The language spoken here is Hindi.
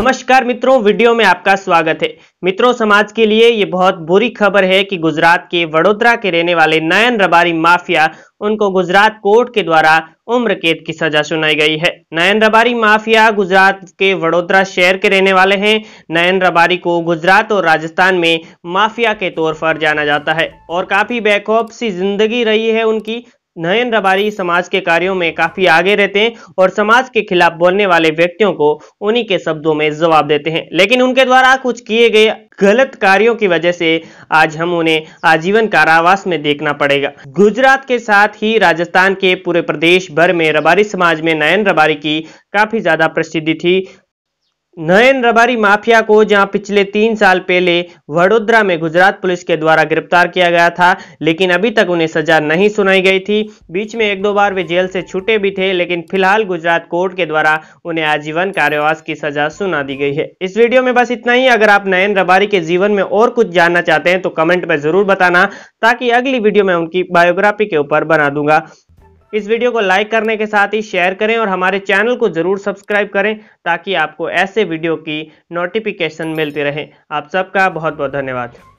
नमस्कार मित्रों वीडियो में आपका स्वागत है मित्रों समाज के लिए ये बहुत बुरी खबर है कि गुजरात के वडोदरा के रहने वाले नयन रबारी माफिया उनको गुजरात कोर्ट के द्वारा उम्र कैद की सजा सुनाई गई है नयन रबारी माफिया गुजरात के वडोदरा शहर के रहने वाले हैं नयन रबारी को गुजरात और राजस्थान में माफिया के तौर पर जाना जाता है और काफी बैकऑफ सी जिंदगी रही है उनकी नयन रबारी समाज के कार्यों में काफी आगे रहते हैं और समाज के खिलाफ बोलने वाले व्यक्तियों को उन्हीं के शब्दों में जवाब देते हैं लेकिन उनके द्वारा कुछ किए गए गलत कार्यों की वजह से आज हम उन्हें आजीवन कारावास में देखना पड़ेगा गुजरात के साथ ही राजस्थान के पूरे प्रदेश भर में रबारी समाज में नयन रबारी की काफी ज्यादा प्रसिद्धि थी नयन रबारी माफिया को जहां पिछले तीन साल पहले वडोदरा में गुजरात पुलिस के द्वारा गिरफ्तार किया गया था लेकिन अभी तक उन्हें सजा नहीं सुनाई गई थी बीच में एक दो बार वे जेल से छूटे भी थे लेकिन फिलहाल गुजरात कोर्ट के द्वारा उन्हें आजीवन कार्यवास की सजा सुना दी गई है इस वीडियो में बस इतना ही अगर आप नयन रबारी के जीवन में और कुछ जानना चाहते हैं तो कमेंट में जरूर बताना ताकि अगली वीडियो में उनकी बायोग्राफी के ऊपर बना दूंगा इस वीडियो को लाइक करने के साथ ही शेयर करें और हमारे चैनल को ज़रूर सब्सक्राइब करें ताकि आपको ऐसे वीडियो की नोटिफिकेशन मिलती रहे आप सबका बहुत बहुत धन्यवाद